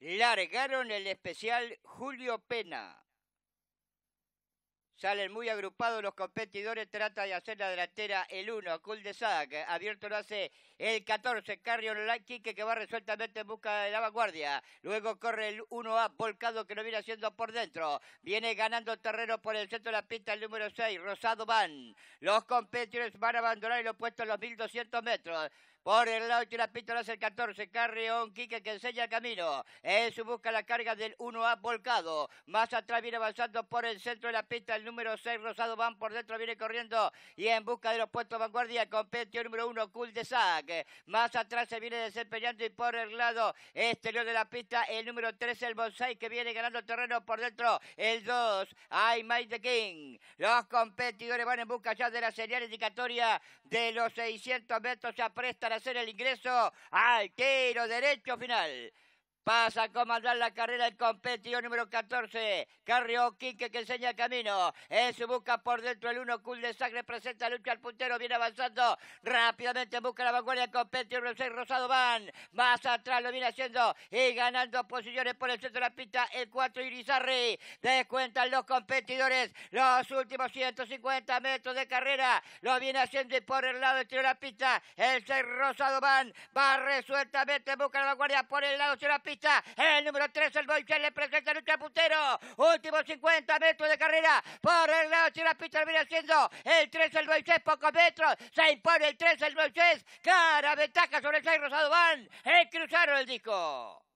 Largaron el especial Julio Pena. Salen muy agrupados los competidores, trata de hacer la delantera el 1, cul de Sac, abierto lo hace el 14, Carrion Lucky que va resueltamente en busca de la vanguardia. Luego corre el 1A, Volcado que lo viene haciendo por dentro. Viene ganando terreno por el centro de la pista el número 6, Rosado Van. Los competidores van a abandonar el opuesto a los 1200 metros. Por el lado la lo hace el 14. Carrión, Quique que enseña el camino. en su busca la carga del 1A volcado. Más atrás viene avanzando por el centro de la pista el número 6. Rosado van por dentro, viene corriendo y en busca de los puestos de vanguardia. el número 1, Cool de Sac. Más atrás se viene desempeñando y por el lado exterior de la pista el número 3 el Bonsai que viene ganando terreno por dentro. El 2, I Might the King. Los competidores van en busca ya de la señal indicatoria de los 600 metros. Se apresta para hacer el ingreso al tiro derecho final. Pasa a comandar la carrera el competidor número 14, Carrio Quique que enseña el camino. En su busca por dentro el 1, Cool de Sangre presenta lucha al puntero, viene avanzando. Rápidamente busca la vanguardia el competidor El 6, Rosado Van. Más atrás lo viene haciendo y ganando posiciones por el centro de la pista el 4, Irizarri. Descuentan los competidores los últimos 150 metros de carrera. Lo viene haciendo y por el lado exterior de la pista el 6, Rosado Van. Va resueltamente, busca la vanguardia por el lado de la pista. El número 3, el Boy, le presenta Lucha Puntero. Último Últimos 50 metros de carrera. Por el lado, si la pista viene haciendo. El 3, el Moisés, pocos metros. Se impone el 3, el Boy Cara ventaja sobre el 6, Rosado Van. El cruzaron el disco.